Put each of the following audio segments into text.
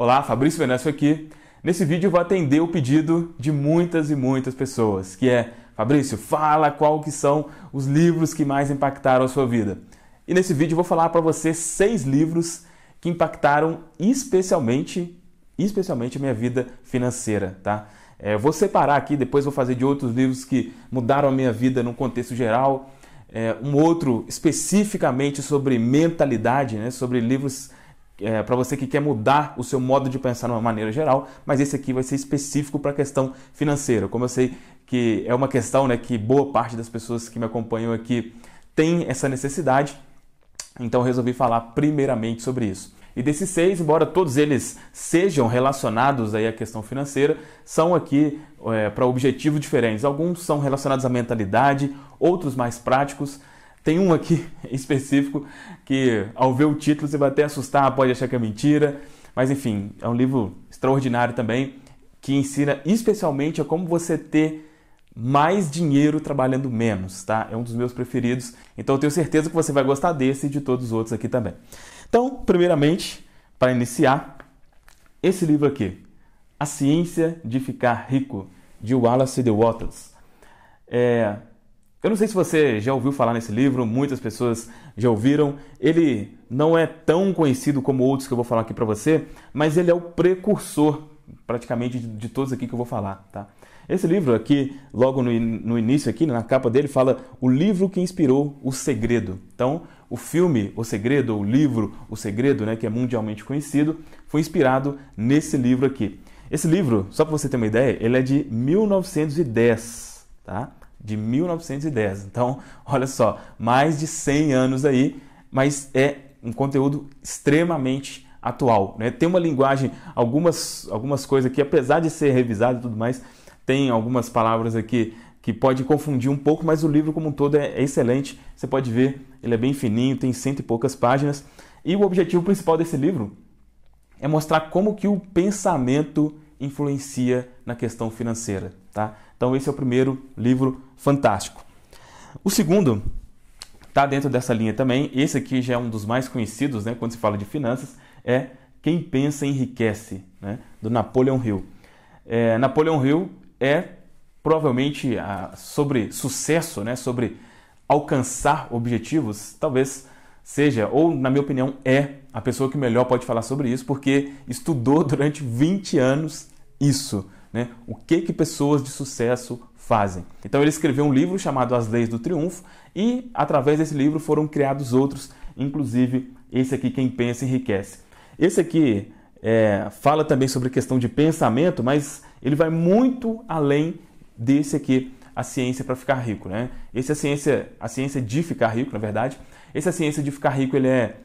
Olá, Fabrício Venâncio aqui. Nesse vídeo eu vou atender o pedido de muitas e muitas pessoas, que é Fabrício, fala qual que são os livros que mais impactaram a sua vida. E nesse vídeo eu vou falar para você seis livros que impactaram especialmente, especialmente a minha vida financeira, tá? É, vou separar aqui, depois vou fazer de outros livros que mudaram a minha vida num contexto geral, é, um outro especificamente sobre mentalidade, né, sobre livros é, para você que quer mudar o seu modo de pensar de uma maneira geral, mas esse aqui vai ser específico para a questão financeira. Como eu sei que é uma questão né, que boa parte das pessoas que me acompanham aqui tem essa necessidade, então resolvi falar primeiramente sobre isso. E desses seis, embora todos eles sejam relacionados aí à questão financeira, são aqui é, para objetivos diferentes. Alguns são relacionados à mentalidade, outros mais práticos. Tem um aqui específico que, ao ver o título, você vai até assustar, pode achar que é mentira. Mas, enfim, é um livro extraordinário também que ensina especialmente a como você ter mais dinheiro trabalhando menos, tá? É um dos meus preferidos. Então, eu tenho certeza que você vai gostar desse e de todos os outros aqui também. Então, primeiramente, para iniciar, esse livro aqui, A Ciência de Ficar Rico, de Wallace D. Wattles. É, eu não sei se você já ouviu falar nesse livro, muitas pessoas já ouviram. Ele não é tão conhecido como outros que eu vou falar aqui para você, mas ele é o precursor praticamente de, todos aqui que eu vou falar, tá? Esse livro aqui, logo no, no início aqui, né, na capa dele, fala o livro que inspirou O Segredo. Então, o filme O Segredo, o livro O Segredo, né, que é mundialmente conhecido, foi inspirado nesse livro aqui. Esse livro, só para você ter uma ideia, ele é de 1910, tá? de 1910. Então, olha só, mais de 100 anos aí, mas é um conteúdo extremamente atual. Né? Tem uma linguagem, algumas, algumas coisas que, apesar de ser revisado e tudo mais, tem algumas palavras aqui que pode confundir um pouco, mas o livro como um todo é, é excelente. Você pode ver, ele é bem fininho, tem cento e poucas páginas. E o objetivo principal desse livro é mostrar como que o pensamento influencia na questão financeira. Tá? Então, esse é o primeiro livro fantástico. O segundo está dentro dessa linha também. Esse aqui já é um dos mais conhecidos né, quando se fala de finanças. É Quem Pensa Enriquece, né, do Napoleon Hill. É, Napoleon Hill é provavelmente a, ah, sobre sucesso, né, sobre alcançar objetivos, talvez seja, ou na minha opinião, é a pessoa que melhor pode falar sobre isso, porque estudou durante 20 anos isso, né? O que que pessoas de sucesso fazem? Então ele escreveu um livro chamado As Leis do Triunfo e através desse livro foram criados outros, inclusive esse aqui Quem Pensa Enriquece. Esse aqui é, fala também sobre questão de pensamento, mas ele vai muito além desse aqui, a ciência para ficar rico, né? Esse é a ciência, a ciência de ficar rico, na verdade. Esse é a ciência de ficar rico, ele é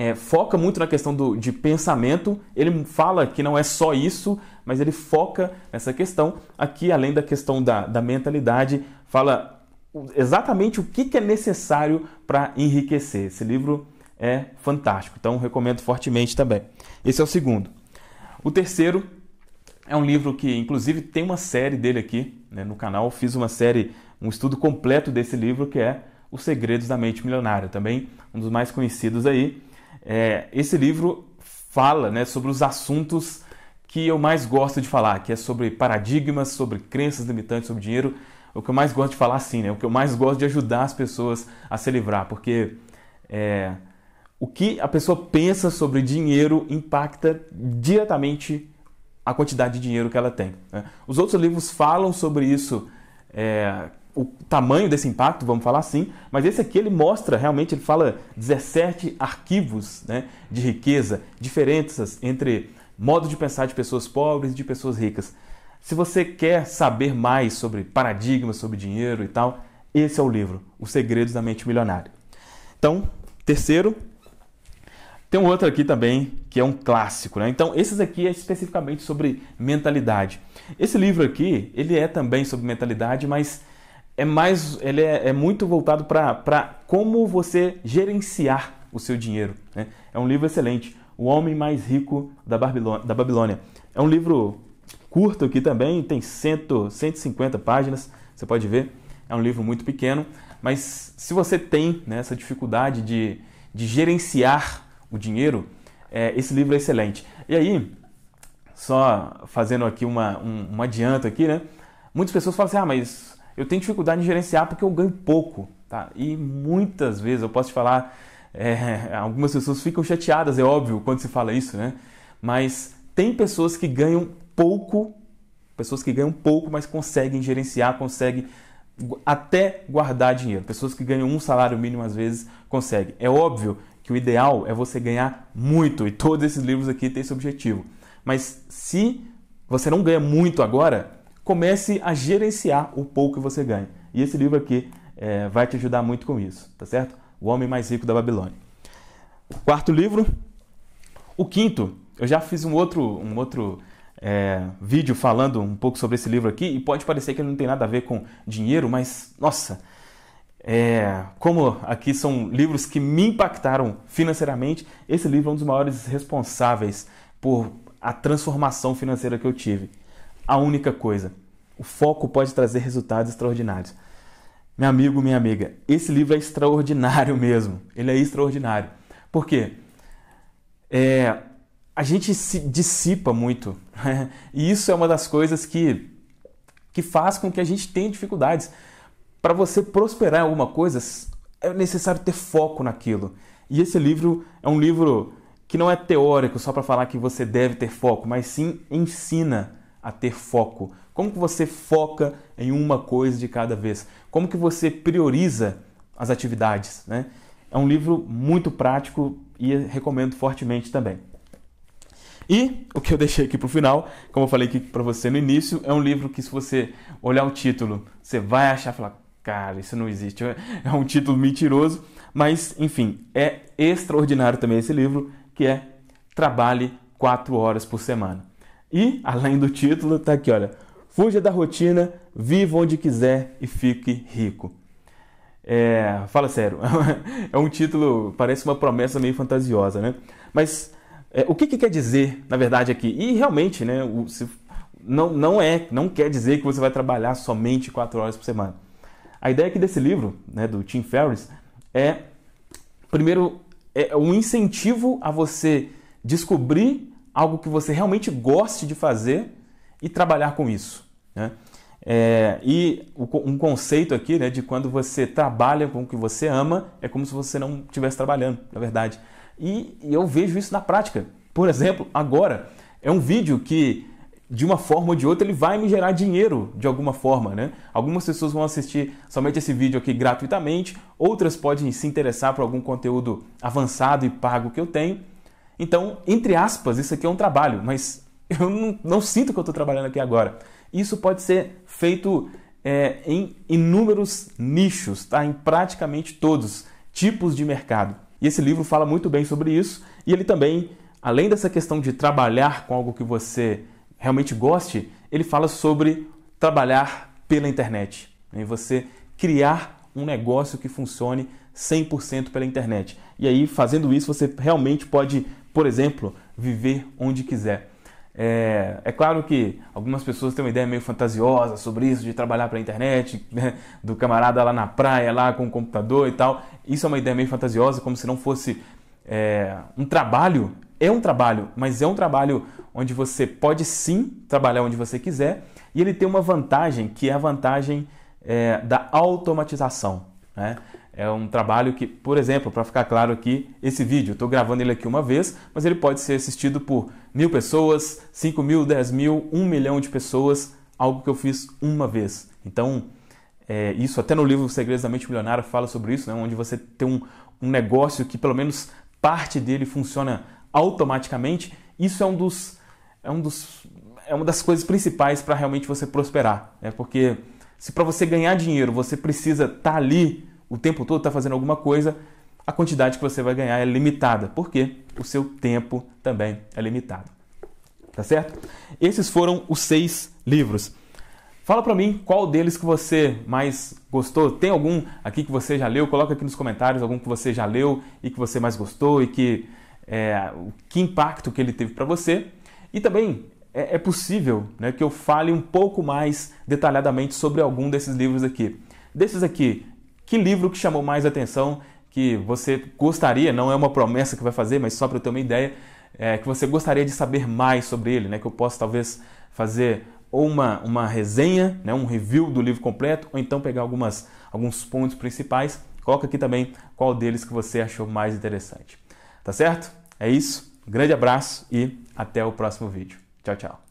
é, foca muito na questão do, de pensamento. Ele fala que não é só isso, mas ele foca nessa questão. Aqui, além da questão da, da mentalidade, fala exatamente o que, que é necessário para enriquecer. Esse livro é fantástico, então recomendo fortemente também. Esse é o segundo. O terceiro é um livro que, inclusive, tem uma série dele aqui né, no canal. Eu fiz uma série, um estudo completo desse livro que é Os Segredos da Mente Milionária, também um dos mais conhecidos aí. É, esse livro fala né, sobre os assuntos que eu mais gosto de falar, que é sobre paradigmas, sobre crenças limitantes, sobre dinheiro. O que eu mais gosto de falar, sim, né? O que eu mais gosto de ajudar as pessoas a se livrar, porque é, o que a pessoa pensa sobre dinheiro impacta diretamente a quantidade de dinheiro que ela tem. Né? Os outros livros falam sobre isso é, o tamanho desse impacto, vamos falar assim, mas esse aqui ele mostra realmente, ele fala 17 arquivos né, de riqueza, diferenças entre modo de pensar de pessoas pobres e de pessoas ricas. Se você quer saber mais sobre paradigmas, sobre dinheiro e tal, esse é o livro, Os Segredos da Mente Milionária. Então, terceiro, tem um outro aqui também que é um clássico, né? Então, esses aqui é especificamente sobre mentalidade. Esse livro aqui, ele é também sobre mentalidade, mas é mais, ele é, é muito voltado para como você gerenciar o seu dinheiro. Né? É um livro excelente, O Homem Mais Rico da, Babilônia, da Babilônia. É um livro curto aqui também, tem cento, 150 páginas, você pode ver. É um livro muito pequeno, mas se você tem né, essa dificuldade de, de gerenciar o dinheiro, é, esse livro é excelente. E aí, só fazendo aqui uma, um, um adianto aqui, né? Muitas pessoas falam assim, ah, mas eu tenho dificuldade em gerenciar porque eu ganho pouco, tá? E muitas vezes eu posso te falar, é, algumas pessoas ficam chateadas, é óbvio, quando se fala isso, né? Mas tem pessoas que ganham pouco, pessoas que ganham pouco, mas conseguem gerenciar, conseguem até guardar dinheiro. Pessoas que ganham um salário mínimo às vezes conseguem. É óbvio que o ideal é você ganhar muito e todos esses livros aqui têm esse objetivo. Mas se você não ganha muito agora, comece a gerenciar o pouco que você ganha. E esse livro aqui é, vai te ajudar muito com isso, tá certo? O Homem Mais Rico da Babilônia. O quarto livro. O quinto, eu já fiz um outro, um outro é, vídeo falando um pouco sobre esse livro aqui, e pode parecer que ele não tem nada a ver com dinheiro, mas nossa, é, como aqui são livros que me impactaram financeiramente, esse livro é um dos maiores responsáveis por a transformação financeira que eu tive a única coisa. O foco pode trazer resultados extraordinários. Meu amigo, minha amiga, esse livro é extraordinário mesmo. Ele é extraordinário. Por quê? É, a gente se dissipa muito. Né? e isso é uma das coisas que, que faz com que a gente tenha dificuldades. Para você prosperar em alguma coisa, é necessário ter foco naquilo. E esse livro é um livro que não é teórico só para falar que você deve ter foco, mas sim ensina a ter foco. Como que você foca em uma coisa de cada vez? Como que você prioriza as atividades? Né? É um livro muito prático e recomendo fortemente também. E o que eu deixei aqui para o final, como eu falei aqui para você no início, é um livro que se você olhar o título, você vai achar falar, cara, isso não existe, é um título mentiroso, mas enfim, é extraordinário também esse livro, que é Trabalhe 4 horas por semana. E, além do título, tá aqui, olha. Fuja da rotina, viva onde quiser e fique rico. É, fala sério, é um título, parece uma promessa meio fantasiosa, né? Mas é, o que, que, quer dizer, na verdade, aqui? E realmente, né, o, se, não, não é, não quer dizer que você vai trabalhar somente quatro horas por semana. A ideia aqui desse livro, né, do Tim Ferriss, é, primeiro, é um incentivo a você descobrir algo que você realmente goste de fazer e trabalhar com isso. Né? É, e um conceito aqui né, de quando você trabalha com o que você ama, é como se você não estivesse trabalhando, na verdade. E, e eu vejo isso na prática. Por exemplo, agora é um vídeo que de uma forma ou de outra, ele vai me gerar dinheiro de alguma forma, né? Algumas pessoas vão assistir somente esse vídeo aqui gratuitamente, outras podem se interessar por algum conteúdo avançado e pago que eu tenho, então, entre aspas, isso aqui é um trabalho, mas eu não, não sinto que eu estou trabalhando aqui agora. Isso pode ser feito é, em inúmeros nichos, tá? em praticamente todos tipos de mercado. E esse livro fala muito bem sobre isso, e ele também, além dessa questão de trabalhar com algo que você realmente goste, ele fala sobre trabalhar pela internet. Né? você criar um negócio que funcione 100% pela internet. E aí, fazendo isso, você realmente pode por exemplo, viver onde quiser. É, é, claro que algumas pessoas têm uma ideia meio fantasiosa sobre isso, de trabalhar para a internet, né, do camarada lá na praia, lá com o computador e tal. Isso é uma ideia meio fantasiosa, como se não fosse é, um trabalho. É um trabalho, mas é um trabalho onde você pode sim trabalhar onde você quiser e ele tem uma vantagem que é a vantagem é, da automatização. Né? É um trabalho que, por exemplo, para ficar claro aqui, esse vídeo, estou gravando ele aqui uma vez, mas ele pode ser assistido por mil pessoas, cinco mil, dez mil, um milhão de pessoas, algo que eu fiz uma vez. Então, é, isso até no livro Segredos da Mente Milionária fala sobre isso, né, onde você tem um, um negócio que pelo menos parte dele funciona automaticamente. Isso é um dos, é um dos, é uma das coisas principais para realmente você prosperar, né, porque se para você ganhar dinheiro você precisa estar tá ali o tempo todo está fazendo alguma coisa, a quantidade que você vai ganhar é limitada, porque o seu tempo também é limitado. Tá certo? Esses foram os seis livros. Fala para mim qual deles que você mais gostou. Tem algum aqui que você já leu? Coloca aqui nos comentários algum que você já leu e que você mais gostou e que é, que impacto que ele teve para você. E também é, é possível né, que eu fale um pouco mais detalhadamente sobre algum desses livros aqui. Desses aqui, que livro que chamou mais atenção, que você gostaria, não é uma promessa que vai fazer, mas só para eu ter uma ideia, é, que você gostaria de saber mais sobre ele, né? Que eu posso talvez fazer ou uma, uma resenha, né? um review do livro completo, ou então pegar algumas, alguns pontos principais. Coloca aqui também qual deles que você achou mais interessante. Tá certo? É isso. Um grande abraço e até o próximo vídeo. Tchau, tchau.